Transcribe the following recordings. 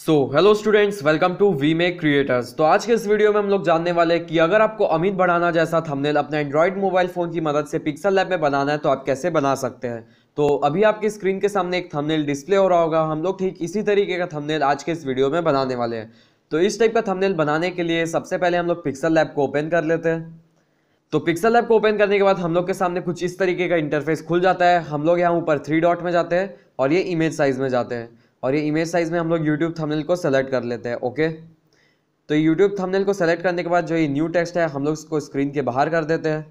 so hello students welcome to we make creators तो आज के इस वीडियो में हम लोग जानने वाले हैं कि अगर आपको अमित बढ़ाना जैसा थंबनेल अपने एंड्रॉइड मोबाइल फ़ोन की मदद से पिक्सल लैब में बनाना है तो आप कैसे बना सकते हैं तो अभी आपकी स्क्रीन के सामने एक थंबनेल डिस्प्ले हो रहा होगा हम लोग ठीक इसी तरीके का थमनेल आज के इस वीडियो में बनाने वाले हैं तो इस टाइप का थमनेल बनाने के लिए सबसे पहले हम लोग पिक्सल लैब को ओपन कर लेते हैं तो पिक्सल ऐप को ओपन करने के बाद हम लोग के सामने कुछ इस तरीके का इंटरफेस खुल जाता है हम लोग यहाँ ऊपर थ्री डॉट में जाते हैं और ये इमेज साइज़ में जाते हैं और ये इमेज साइज़ में हम लोग यूट्यूब थंबनेल को सेलेक्ट कर लेते हैं ओके तो यूट्यूब थंबनेल को सेलेक्ट करने के बाद जो ये न्यू टेक्स्ट है हम लोग इसको स्क्रीन के बाहर कर देते हैं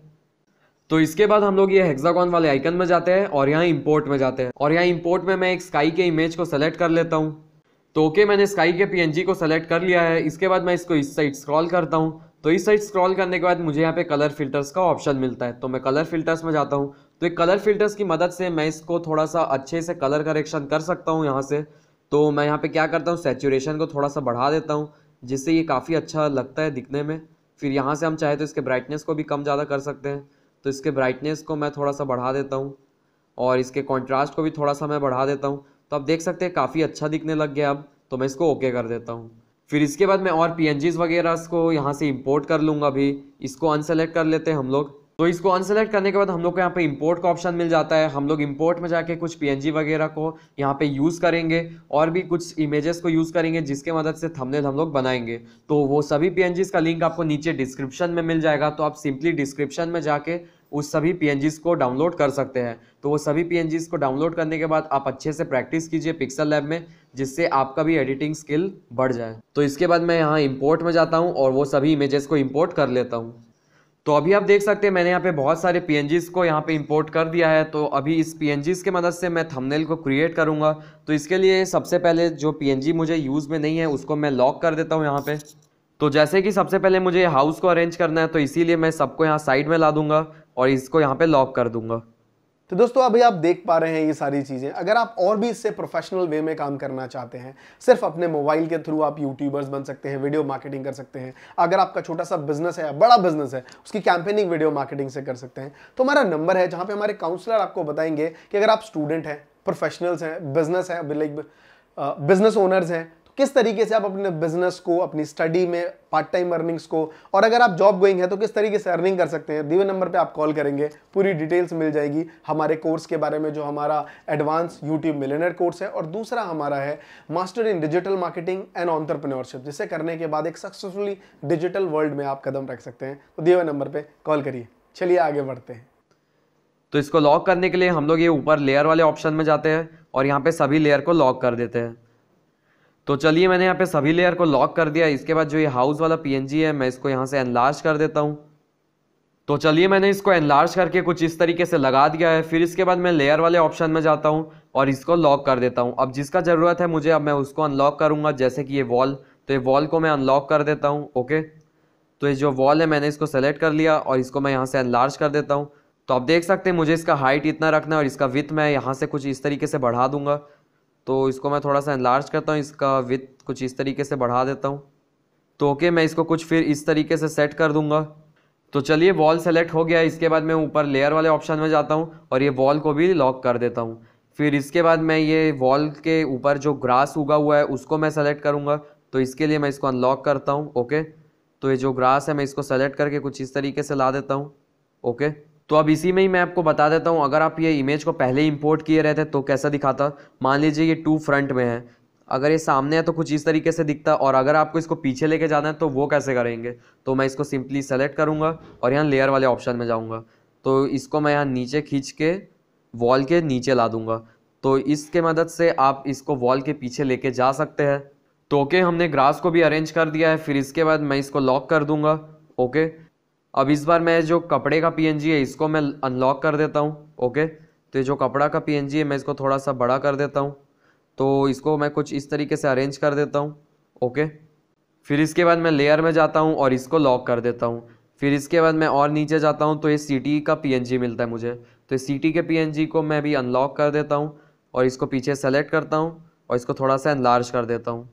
तो इसके बाद हम लोग ये हेक्सागोन वाले आइकन में जाते हैं और यहाँ इंपोर्ट में जाते हैं और यहाँ इंपोर्ट में मैं एक स्काई के इमेज को सेलेक्ट कर लेता हूँ तो ओके मैंने स्काई के पी को सेलेक्ट कर लिया है इसके बाद मैं इसको इस साइड स्क्रॉल करता हूँ तो इस साइड स्क्रॉल करने के बाद मुझे यहाँ पे कलर फिल्टर्स का ऑप्शन मिलता है तो मैं कलर फिल्टर्स में जाता हूँ तो एक कलर फिल्टर्स की मदद से मैं इसको थोड़ा सा अच्छे से कलर करेक्शन कर सकता हूँ यहाँ से तो मैं यहाँ पे क्या करता हूँ सेचुरेशन को थोड़ा सा बढ़ा देता हूँ जिससे ये काफ़ी अच्छा लगता है दिखने में फिर यहाँ से हम चाहे तो इसके ब्राइटनेस को भी कम ज़्यादा कर सकते हैं तो इसके ब्राइटनेस को मैं थोड़ा सा बढ़ा देता हूँ और इसके कॉन्ट्रास्ट को भी थोड़ा सा मैं बढ़ा देता हूँ तो आप देख सकते हैं काफ़ी अच्छा दिखने लग गया अब तो मैं इसको ओके कर देता हूँ फिर इसके बाद मैं और पी वगैरह को यहाँ से इम्पोर्ट कर लूँगा अभी इसको अनसेलेक्ट कर लेते हैं हम लोग तो इसको अनसेलेक्ट करने के बाद हम लोग को यहाँ पे इंपोर्ट का ऑप्शन मिल जाता है हम लोग इंपोर्ट में जाके कुछ पीएनजी वगैरह को यहाँ पे यूज़ करेंगे और भी कुछ इमेजेस को यूज़ करेंगे जिसके मदद से थंबनेल हम लोग बनाएंगे तो वो सभी पी का लिंक आपको नीचे डिस्क्रिप्शन में मिल जाएगा तो आप सिंपली डिस्क्रिप्शन में जाके उस सभी पी को डाउनलोड कर सकते हैं तो वो सभी पी को डाउनलोड करने के बाद आप अच्छे से प्रैक्टिस कीजिए पिक्सल लैब में जिससे आपका भी एडिटिंग स्किल बढ़ जाए तो इसके बाद मैं यहाँ इम्पोर्ट में जाता हूँ और वो सभी इमेजेस को इम्पोर्ट कर लेता हूँ तो अभी आप देख सकते हैं मैंने यहाँ पे बहुत सारे पी को यहाँ पे इंपोर्ट कर दिया है तो अभी इस पी के मदद से मैं थंबनेल को क्रिएट करूँगा तो इसके लिए सबसे पहले जो पी मुझे यूज़ में नहीं है उसको मैं लॉक कर देता हूँ यहाँ पर तो जैसे कि सबसे पहले मुझे हाउस को अरेंज करना है तो इसीलिए मैं सबको यहाँ साइड में ला दूँगा और इसको यहाँ पर लॉक कर दूँगा तो दोस्तों अभी आप देख पा रहे हैं ये सारी चीज़ें अगर आप और भी इससे प्रोफेशनल वे में काम करना चाहते हैं सिर्फ अपने मोबाइल के थ्रू आप यूट्यूबर्स बन सकते हैं वीडियो मार्केटिंग कर सकते हैं अगर आपका छोटा सा बिजनेस है बड़ा बिजनेस है उसकी कैंपेनिंग वीडियो मार्केटिंग से कर सकते हैं तो हमारा नंबर है जहाँ पर हमारे काउंसलर आपको बताएंगे कि अगर आप स्टूडेंट हैं प्रोफेशनल्स हैं बिजनेस हैं लाइक बिजनेस ओनर्स हैं किस तरीके से आप अपने बिजनेस को अपनी स्टडी में पार्ट टाइम अर्निंग्स को और अगर आप जॉब गोइंग है तो किस तरीके से अर्निंग कर सकते हैं दिवे नंबर पे आप कॉल करेंगे पूरी डिटेल्स मिल जाएगी हमारे कोर्स के बारे में जो हमारा एडवांस यूट्यूब मिलेनर कोर्स है और दूसरा हमारा है master in digital marketing and entrepreneurship जिसे करने के बाद एक सक्सेसफुली डिजिटल वर्ल्ड में आप कदम रख सकते हैं तो दिवे नंबर पर कॉल करिए चलिए आगे बढ़ते हैं तो इसको लॉक करने के लिए हम लोग ये ऊपर लेयर वाले ऑप्शन में जाते हैं और यहाँ पे सभी लेयर को लॉक कर देते हैं तो चलिए मैंने यहाँ पे सभी लेयर को लॉक कर दिया इसके बाद जो ये हाउस वाला पीएनजी है मैं इसको यहाँ से एनलार्ज कर देता हूँ तो चलिए मैंने इसको एनलार्ज करके कुछ इस तरीके से लगा दिया है फिर इसके बाद मैं लेयर वाले ऑप्शन में जाता हूँ और इसको लॉक कर देता हूँ अब जिसका ज़रूरत है मुझे अब मैं उसको अनलॉक करूँगा जैसे कि ये वॉल तो ये वॉल को मैं अनलॉक कर देता हूँ ओके तो ये जो वॉल है मैंने इसको सेलेक्ट कर लिया और इसको मैं यहाँ से अनलार्ज कर देता हूँ तो आप देख सकते हैं मुझे इसका हाइट इतना रखना है और इसका विथ मैं यहाँ से कुछ इस तरीके से बढ़ा दूंगा तो इसको मैं थोड़ा सा इनलार्ज करता हूँ इसका विथ कुछ इस तरीके से बढ़ा देता हूँ तो ओके मैं इसको कुछ फिर इस तरीके से सेट कर दूंगा तो चलिए वॉल सेलेक्ट हो गया इसके बाद मैं ऊपर लेयर वाले ऑप्शन में जाता हूँ और ये वॉल को भी लॉक कर देता हूँ फिर इसके बाद मैं ये वॉल के ऊपर जो ग्रास उगा हुआ है उसको मैं सेलेक्ट करूँगा तो इसके लिए मैं इसको अनलॉक करता हूँ ओके तो ये जो ग्रास है मैं इसको सेलेक्ट करके कुछ इस तरीके से ला देता हूँ ओके तो अब इसी में ही मैं आपको बता देता हूँ अगर आप ये इमेज को पहले इंपोर्ट इम्पोर्ट किए रहते तो कैसा दिखाता मान लीजिए ये टू फ्रंट में है अगर ये सामने है तो कुछ इस तरीके से दिखता और अगर आपको इसको पीछे लेके जाना है तो वो कैसे करेंगे तो मैं इसको सिंपली सेलेक्ट करूँगा और यहाँ लेयर वाले ऑप्शन में जाऊँगा तो इसको मैं यहाँ नीचे खींच के वॉल के नीचे ला दूँगा तो इसके मदद से आप इसको वॉल के पीछे लेके जा सकते हैं तो ओके हमने ग्रास को भी अरेंज कर दिया है फिर इसके बाद मैं इसको लॉक कर दूँगा ओके अब इस बार मैं जो कपड़े का पी है इसको मैं अनलॉक कर देता हूँ ओके तो ये जो कपड़ा का पी है मैं इसको थोड़ा सा बड़ा कर देता हूँ तो इसको मैं कुछ इस तरीके से अरेंज कर देता हूँ ओके फिर इसके बाद मैं लेयर में जाता हूँ और इसको लॉक कर देता हूँ फिर इसके बाद मैं और नीचे जाता हूँ तो ये सी का पी मिलता है मुझे तो इस टी के पी को मैं भी अनलॉक कर देता हूँ और इसको पीछे सेलेक्ट करता हूँ और इसको थोड़ा सा एनलार्ज कर देता हूँ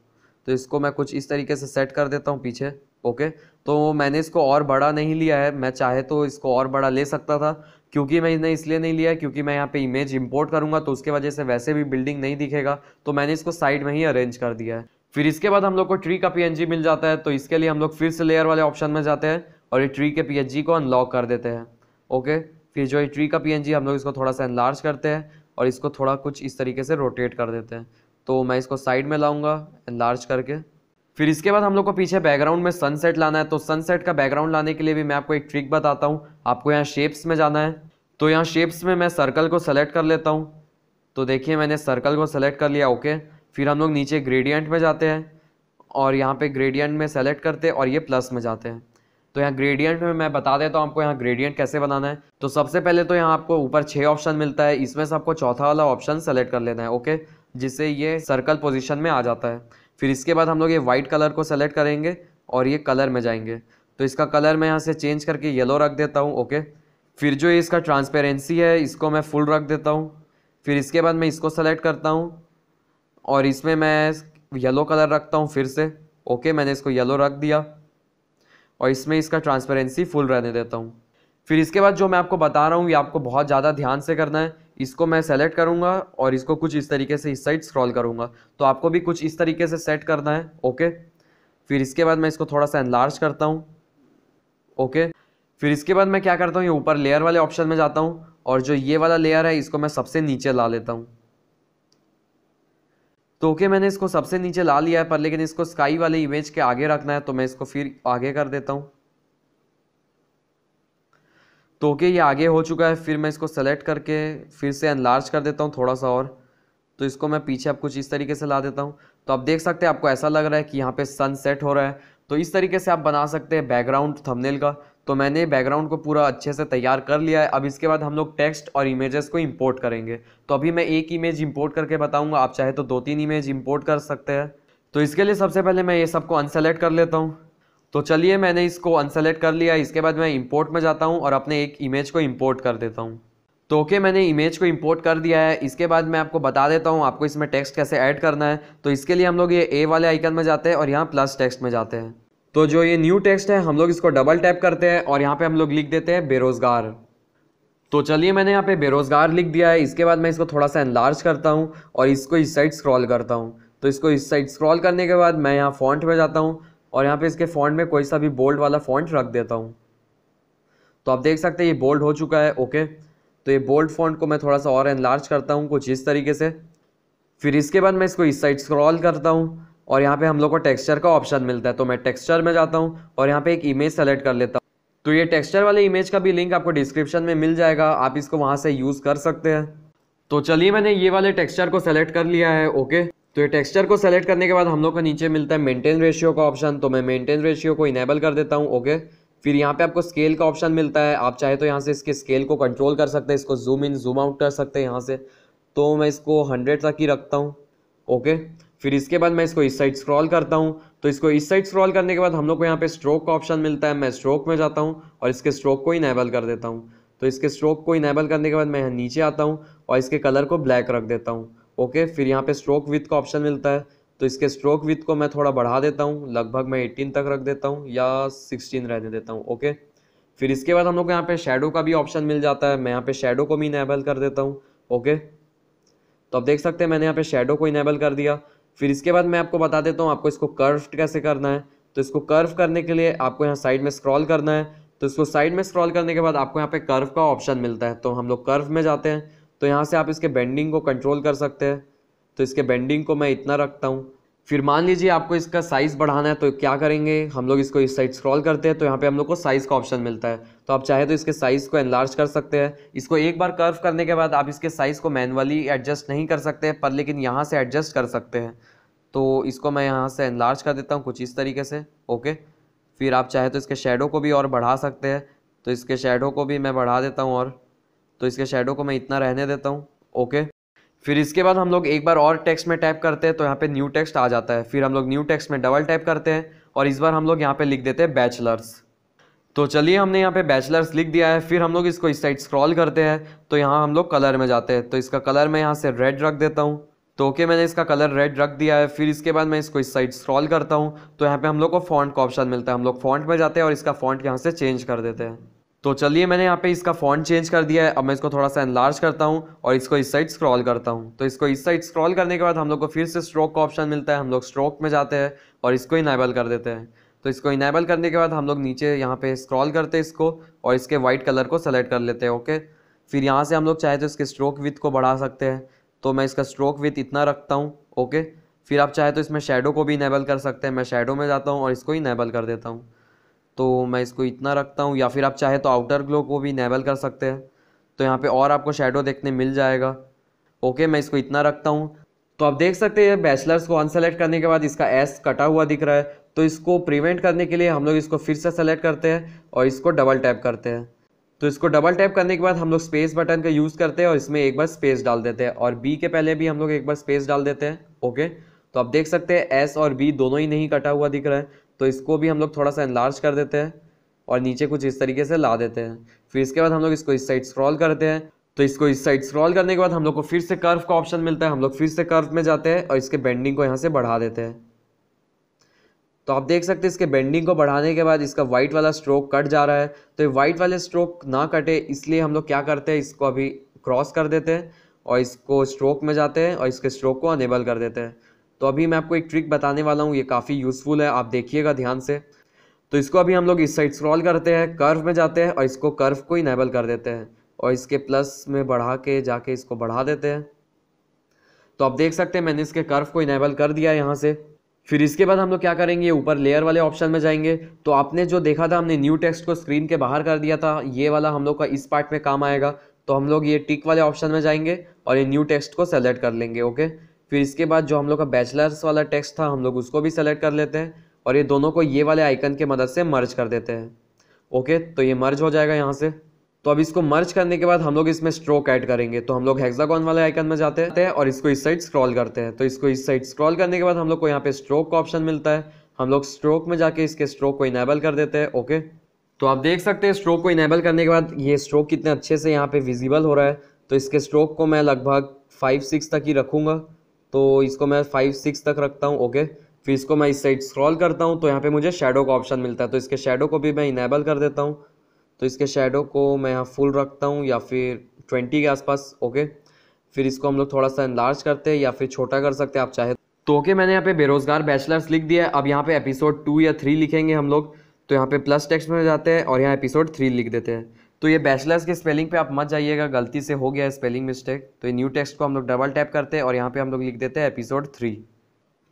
तो इसको मैं कुछ इस तरीके से सेट कर देता हूँ पीछे ओके तो मैंने इसको और बड़ा नहीं लिया है मैं चाहे तो इसको और बड़ा ले सकता था क्योंकि मैंने इसलिए नहीं लिया है क्योंकि मैं यहाँ पे इमेज इंपोर्ट करूँगा तो उसके वजह से वैसे भी बिल्डिंग नहीं दिखेगा तो मैंने इसको साइड में ही अरेंज कर दिया है फिर इसके बाद हम लोग को ट्री का पी मिल जाता है तो इसके लिए हम लोग फिर से लेयर वाले ऑप्शन में जाते हैं और ये ट्री के पी को अनलॉक कर देते हैं ओके फिर जो ये ट्री का पी हम लोग इसको थोड़ा सा एनलार्ज करते हैं और इसको थोड़ा कुछ इस तरीके से रोटेट कर देते हैं तो मैं इसको साइड में लाऊंगा एनलार्ज करके फिर इसके बाद हम लोग को पीछे बैकग्राउंड में सनसेट लाना है तो सनसेट का बैकग्राउंड लाने के लिए भी मैं आपको एक ट्रिक बताता हूँ आपको यहाँ शेप्स में जाना है तो यहाँ शेप्स में मैं सर्कल को सेलेक्ट कर लेता हूँ तो देखिए मैंने सर्कल को सेलेक्ट कर लिया ओके फिर हम लोग नीचे ग्रेडियंट में जाते हैं और यहाँ पे ग्रेडियंट में सेलेक्ट करते हैं और ये प्लस में जाते हैं तो यहाँ ग्रेडियंट में मैं बता देता हूँ आपको यहाँ ग्रेडियंट कैसे बनाना है तो सबसे पहले तो यहाँ आपको ऊपर छः ऑप्शन मिलता है इसमें से आपको चौथा वाला ऑप्शन सेलेक्ट कर लेना है ओके जिससे ये सर्कल पोजिशन में आ जाता है फिर इसके बाद हम लोग ये वाइट कलर को सेलेक्ट करेंगे और ये कलर में जाएंगे तो इसका कलर मैं यहाँ से चेंज करके येलो रख देता हूँ ओके फिर जो इसका ट्रांसपेरेंसी है इसको मैं फुल रख देता हूँ फिर इसके बाद मैं इसको सेलेक्ट करता हूँ और इसमें मैं येलो कलर रखता हूँ फिर से ओके मैंने इसको येलो रख दिया और इसमें इसका ट्रांसपेरेंसी फुल रहने देता हूँ फिर इसके बाद जो मैं आपको बता रहा हूँ ये आपको बहुत ज़्यादा ध्यान से करना है इसको मैं सेलेक्ट करूंगा और इसको कुछ इस तरीके से इस साइड स्क्रॉल करूंगा तो आपको भी कुछ इस तरीके से सेट करना है ओके फिर इसके बाद मैं इसको थोड़ा सा एनलार्ज करता हूँ ओके फिर इसके बाद मैं क्या करता हूँ ये ऊपर लेयर वाले ऑप्शन में जाता हूँ और जो ये वाला लेयर है इसको मैं सबसे नीचे ला लेता हूँ तो ओके मैंने इसको सबसे नीचे ला लिया है पर लेकिन इसको स्काई वाले इमेज के आगे रखना है तो मैं इसको फिर आगे कर देता हूँ तो ओके ये आगे हो चुका है फिर मैं इसको सेलेक्ट करके फिर से अनलार्ज कर देता हूँ थोड़ा सा और तो इसको मैं पीछे आप कुछ इस तरीके से ला देता हूँ तो आप देख सकते हैं आपको ऐसा लग रहा है कि यहाँ पे सन सेट हो रहा है तो इस तरीके से आप बना सकते हैं बैकग्राउंड थंबनेल का तो मैंने बैकग्राउंड को पूरा अच्छे से तैयार कर लिया है अब इसके बाद हम लोग टेक्स्ट और इमेजेस को इंपोर्ट करेंगे तो अभी मैं एक इमेज इंपोर्ट करके बताऊँगा आप चाहे तो दो तीन इमेज इम्पोर्ट कर सकते हैं तो इसके लिए सबसे पहले मैं ये सबको अनसेलेक्ट कर लेता हूँ तो चलिए मैंने इसको अनसेलेक्ट कर लिया इसके बाद मैं इम्पोर्ट में जाता हूँ और अपने एक इमेज को इम्पोर्ट कर देता हूँ तो ओके okay, मैंने इमेज को इंपोर्ट कर दिया है इसके बाद मैं आपको बता देता हूँ आपको इसमें टेक्स्ट कैसे ऐड करना है तो इसके लिए हम लोग ये ए वाले आइकन में जाते हैं और यहाँ प्लस टेक्स्ट में जाते हैं तो जो ये न्यू टेक्स्ट है हम लोग इसको डबल टैप करते हैं और यहाँ पे हम लोग लिख देते हैं बेरोज़गार तो चलिए मैंने यहाँ पे बेरोज़गार लिख दिया है इसके बाद मैं इसको थोड़ा सा एनलार्ज करता हूँ और इसको इस साइड स्क्रॉल करता हूँ तो इसको इस साइड स्क्रॉल करने के बाद मैं यहाँ फॉन्ट में जाता हूँ और यहाँ पे इसके फॉन्ट में कोई सा भी बोल्ड वाला फॉन्ट रख देता हूँ तो आप देख सकते हैं ये बोल्ड हो चुका है ओके तो ये बोल्ड फॉन्ट को मैं थोड़ा सा और एनलार्ज करता हूँ कुछ इस तरीके से फिर इसके बाद मैं इसको इस साइड स्क्रॉल करता हूँ और यहाँ पे हम लोग को टेक्सचर का ऑप्शन मिलता है तो मैं टेक्सचर में जाता हूँ और यहाँ पे एक इमेज सेलेक्ट कर लेता हूँ तो ये टेक्सचर वाले इमेज का भी लिंक आपको डिस्क्रिप्शन में मिल जाएगा आप इसको वहाँ से यूज़ कर सकते हैं तो चलिए मैंने ये वाले टेक्सचर को सेलेक्ट कर लिया है ओके तो ये टेक्सचर को सेलेक्ट करने के बाद हम लोग को नीचे मिलता है मेंटेन रेशियो का ऑप्शन तो मैं मेंटेन रेशियो को इनेबल कर देता हूँ ओके फिर यहाँ पे आपको स्केल का ऑप्शन मिलता है आप चाहे तो यहाँ से इसके स्केल को कंट्रोल कर सकते हैं इसको जूम इन जूम आउट कर सकते हैं यहाँ से तो मैं इसको हंड्रेड तक ही रखता हूँ ओके फिर इसके बाद मैं इसको इस साइड स्क्रॉल करता हूँ तो इसको इस साइड स्क्रॉल करने के बाद हम लोग को यहाँ पे स्ट्रोक का ऑप्शन मिलता है मैं स्ट्रोक में जाता हूँ और इसके स्ट्रोक को इनेबल कर देता हूँ तो इसके स्ट्रोक को इनेबल करने के बाद मैं नीचे आता हूँ और इसके कलर को ब्लैक रख देता हूँ ओके फिर यहाँ पे स्ट्रोक विथ का ऑप्शन मिलता है तो इसके स्ट्रोक विथ को मैं थोड़ा बढ़ा देता हूँ लगभग मैं एटीन तक रख देता हूँ या सिक्सटीन रहने देता हूँ ओके फिर इसके बाद हम लोग को यहाँ पे शेडो का भी ऑप्शन मिल जाता है मैं यहाँ पे शेडो को भी इनेबल कर देता हूँ ओके तो आप देख सकते हैं मैंने यहाँ पे शेडो को इनेबल कर दिया फिर इसके बाद मैं आपको बता देता हूँ आपको इसको कर्व कैसे करना है तो इसको कर्व करने के लिए आपको यहाँ साइड में स्क्रॉल करना है तो इसको साइड में स्क्रॉल करने के बाद आपको यहाँ पे कर्व का ऑप्शन मिलता है तो हम लोग कर्व में जाते हैं तो यहाँ से आप इसके बेंडिंग को कंट्रोल कर सकते हैं तो इसके बेंडिंग को मैं इतना रखता हूँ फिर मान लीजिए आपको इसका साइज़ बढ़ाना है तो क्या करेंगे हम लोग इसको इस साइड स्क्रॉल करते हैं तो यहाँ पे हम लोग को साइज़ का ऑप्शन मिलता है तो आप चाहे तो इसके साइज़ को एनलार्ज कर सकते हैं इसको एक बार कर्व करने के बाद आप इसके साइज़ को मैनुअली एडजस्ट नहीं कर सकते पर लेकिन यहाँ से एडजस्ट कर सकते हैं तो इसको मैं यहाँ से एनलार्ज कर देता हूँ कुछ इस तरीके से ओके फिर आप चाहे तो इसके शेडो को भी और बढ़ा सकते हैं तो इसके शेडो को भी मैं बढ़ा देता हूँ और तो इसके शेडो को मैं इतना रहने देता हूँ ओके फिर इसके बाद हम लोग एक बार और टेक्स्ट में टाइप करते हैं तो यहाँ पे न्यू टेक्स्ट आ जाता है फिर हम लोग न्यू टेक्स्ट में डबल टाइप करते हैं और इस बार हम लोग यहाँ पे लिख देते हैं बैचलर्स तो चलिए हमने यहाँ पे बैचलर्स लिख दिया है फिर हम लोग इसको इस साइड स्क्रॉल करते हैं तो यहाँ हम लोग कलर में जाते हैं तो इसका कलर मैं यहाँ से रेड रख देता हूँ तो ओके मैंने इसका कलर रेड रख दिया है फिर इसके बाद मैं इसको इस साइड स्क्रॉल करता हूँ तो यहाँ पर हम लोग को फॉन्ट का ऑप्शन मिलता है हम लोग फॉन्ट में जाते हैं और इसका फॉन्ट यहाँ से चेंज कर देते हैं तो चलिए मैंने यहाँ पे इसका फॉन्ट चेंज कर दिया है अब मैं इसको थोड़ा सा एनलार्ज करता हूँ और इसको इस साइड स्क्रॉल करता हूँ तो इसको इस साइड स्क्रॉल करने के बाद हम लोग को फिर से स्ट्रोक का ऑप्शन मिलता है हम लोग स्ट्रोक में जाते हैं और इसको इनेबल कर देते हैं तो इसको इनेबल करने के बाद हम लोग नीचे यहाँ पे स्क्रॉल करते हैं इसको और इसके वाइट कलर को सेलेक्ट कर लेते हैं ओके फिर यहाँ से हम लोग चाहे तो इसके स्ट्रोक विथ को बढ़ा सकते हैं तो मैं इसका स्ट्रोक विथ इतना रखता हूँ ओके फिर आप चाहे तो इसमें शेडो को भी इनेबल कर सकते हैं मैं शेडो में जाता हूँ और इसको इनेबल कर देता हूँ तो मैं इसको इतना रखता हूँ या फिर आप चाहे तो आउटर ग्लो को भी इनेबल कर सकते हैं तो यहाँ पे और आपको शेडो देखने मिल जाएगा ओके मैं इसको इतना रखता हूँ तो आप देख सकते हैं बैचलर्स को अनसेलेक्ट करने के बाद इसका एस कटा हुआ दिख रहा है तो इसको प्रिवेंट करने के लिए हम लोग इसको फिर से सेलेक्ट करते हैं और इसको डबल टैप करते हैं तो इसको डबल टैप करने के बाद हम लोग स्पेस बटन का यूज़ करते हैं और इसमें एक बार स्पेस डाल देते हैं और बी के पहले भी हम लोग एक बार स्पेस डाल देते हैं ओके तो आप देख सकते हैं एस और बी दोनों ही नहीं कटा हुआ दिख रहा है तो इसको भी हम लोग थोड़ा सा इनलार्ज कर देते हैं और नीचे कुछ इस तरीके से ला देते हैं फिर इसके बाद हम लोग इसको इस साइड स्क्रॉल करते हैं तो इसको इस साइड स्क्रॉल करने के बाद हम लोग को फिर से कर्व का ऑप्शन मिलता है हम लोग फिर से कर्व में जाते हैं और इसके बेंडिंग को यहाँ से बढ़ा देते हैं तो आप देख सकते हैं इसके बेंडिंग को बढ़ाने के बाद इसका वाइट वाला स्ट्रोक कट जा रहा है तो ये वाइट वाले स्ट्रोक ना कटे इसलिए हम लोग क्या करते हैं इसको अभी क्रॉस कर देते हैं और इसको स्ट्रोक में जाते हैं और इसके स्ट्रोक को अनेबल कर देते हैं तो अभी मैं आपको एक ट्रिक बताने वाला हूँ ये काफ़ी यूज़फुल है आप देखिएगा ध्यान से तो इसको अभी हम लोग इस साइड स्क्रॉल करते हैं कर्व में जाते हैं और इसको कर्व को इनेबल कर देते हैं और इसके प्लस में बढ़ा के जाके इसको बढ़ा देते हैं तो आप देख सकते हैं मैंने इसके कर्व को इनेबल कर दिया यहाँ से फिर इसके बाद हम लोग क्या करेंगे ऊपर लेयर वाले ऑप्शन में जाएंगे तो आपने जो देखा था हमने न्यू टेक्स्ट को स्क्रीन के बाहर कर दिया था ये वाला हम लोग का इस पार्ट में काम आएगा तो हम लोग ये टिक वाले ऑप्शन में जाएंगे और ये न्यू टेक्स्ट को सेलेक्ट कर लेंगे ओके फिर इसके बाद जो हम लोग का बैचलर्स वाला टेक्स्ट था हम लोग उसको भी सेलेक्ट कर लेते हैं और ये दोनों को ये वाले आइकन के मदद से मर्ज कर देते हैं ओके तो ये मर्ज हो जाएगा यहाँ से तो अब इसको मर्ज करने के बाद हम लोग इसमें स्ट्रोक ऐड करेंगे तो हम लोग हेक्सागोन वाले आइकन में जाते हैं और इसको इस साइड स्क्रॉल करते हैं तो इसको इस साइड स्क्रॉल करने के बाद हम लोग को यहाँ पे स्ट्रोक का ऑप्शन मिलता है हम लोग स्ट्रोक में जाके इसके स्ट्रोक को इनेबल कर देते हैं ओके तो आप देख सकते हैं स्ट्रोक को इनेबल करने के बाद ये स्ट्रोक कितने अच्छे से यहाँ पे विजिबल हो रहा है तो इसके स्ट्रोक को मैं लगभग फाइव सिक्स तक ही रखूँगा तो इसको मैं फाइव सिक्स तक रखता हूँ ओके फिर इसको मैं इस साइड स्क्रॉल करता हूँ तो यहाँ पे मुझे शेडो का ऑप्शन मिलता है तो इसके शेडो को भी मैं इनेबल कर देता हूँ तो इसके शेडो को मैं यहाँ फुल रखता हूँ या फिर ट्वेंटी के आसपास ओके फिर इसको हम लोग थोड़ा सा इनलार्ज करते हैं या फिर छोटा कर सकते हैं आप चाहे तो ओके मैंने यहाँ पे बेरोज़गार बैचलर्स लिख दिया है अब यहाँ पे एपिसोड टू या थ्री लिखेंगे हम लोग तो यहाँ पे प्लस टेक्स्ट में जाते हैं और यहाँ एपिसोड थ्री लिख देते हैं तो ये बैचलर्स के स्पेलिंग पे आप मत जाइएगा गलती से हो गया है स्पेलिंग मिस्टेक तो ये न्यू टेक्स्ट को हम लोग डबल टैप करते हैं और यहाँ पे हम लोग लिख देते हैं एपिसोड थ्री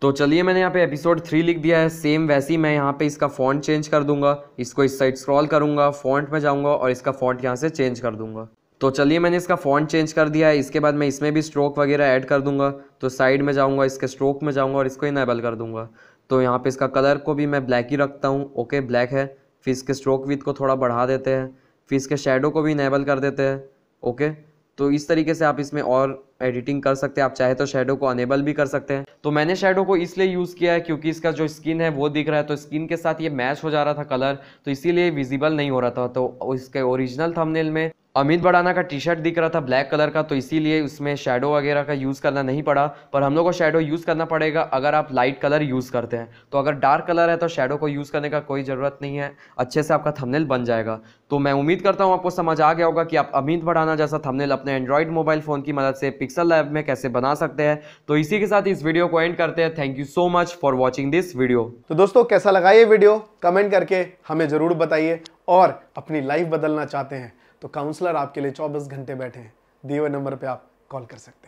तो चलिए मैंने यहाँ पे एपिसोड थ्री लिख दिया है सेम वैसे ही मैं यहाँ पे इसका फॉन्ट चेंज कर दूंगा इसको इस साइड स्क्रॉल करूँगा फॉन्ट में जाऊँगा और इसका फॉन्ट यहाँ से चेंज कर दूंगा तो चलिए मैंने इसका फॉन्ट चेंज कर दिया है इसके बाद मैं इसमें भी स्ट्रोक वगैरह ऐड कर दूंगा तो साइड में जाऊँगा इसके स्ट्रोक में जाऊँगा और इसको इनेबल कर दूंगा तो यहाँ पे इसका कलर को भी मैं ब्लैक ही रखता हूँ ओके ब्लैक है फिर इसके स्ट्रोक विथ को थोड़ा बढ़ा देते हैं फिर इसके शेडो को भी इनेबल कर देते हैं ओके तो इस तरीके से आप इसमें और एडिटिंग कर सकते हैं आप चाहे तो शेडो को अनेबल भी कर सकते हैं तो मैंने शेडो को इसलिए यूज़ किया है क्योंकि इसका जो स्किन है वो दिख रहा है तो स्किन के साथ ये मैच हो जा रहा था कलर तो इसीलिए विजिबल नहीं हो रहा था तो इसके ओरिजिनल थंबनेल में अमित बड़ाना का टी शर्ट दिख रहा था ब्लैक कलर का तो इसीलिए उसमें शेडो वगैरह का यूज़ करना नहीं पड़ा पर हम लोग को शेडो यूज़ करना पड़ेगा अगर आप लाइट कलर यूज़ करते हैं तो अगर डार्क कलर है तो शेडो को यूज़ करने का कोई ज़रूरत नहीं है अच्छे से आपका थंबनेल बन जाएगा तो मैं उम्मीद करता हूँ आपको समझ आ गया होगा कि आप अमित बड़ाना जैसा थमनेल अपने एंड्रॉयड मोबाइल फ़ोन की मदद से पिक्सल लैब में कैसे बना सकते हैं तो इसी के साथ इस वीडियो को एंड करते हैं thank you so much for watching this video तो दोस्तों कैसा लगा ये वीडियो कमेंट करके हमें ज़रूर बताइए और अपनी लाइफ बदलना चाहते हैं तो काउंसलर आपके लिए चौबीस घंटे बैठे हैं दिए हुए नंबर पर आप कॉल कर सकते हैं